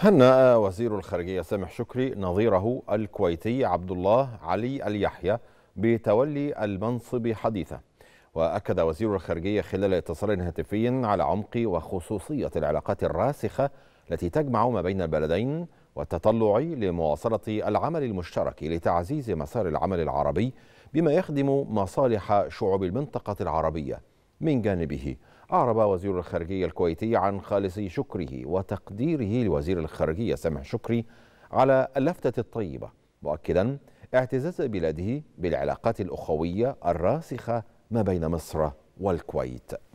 هنأ وزير الخارجية سامح شكري نظيره الكويتي عبد الله علي اليحيى بتولي المنصب حديثا وأكد وزير الخارجية خلال اتصال هاتفي على عمق وخصوصية العلاقات الراسخة التي تجمع ما بين البلدين والتطلع لمواصلة العمل المشترك لتعزيز مسار العمل العربي بما يخدم مصالح شعوب المنطقة العربية من جانبه أعرب وزير الخارجية الكويتي عن خالص شكره وتقديره لوزير الخارجية سامح شكري على اللفتة الطيبة مؤكدا اعتزاز بلاده بالعلاقات الأخوية الراسخة ما بين مصر والكويت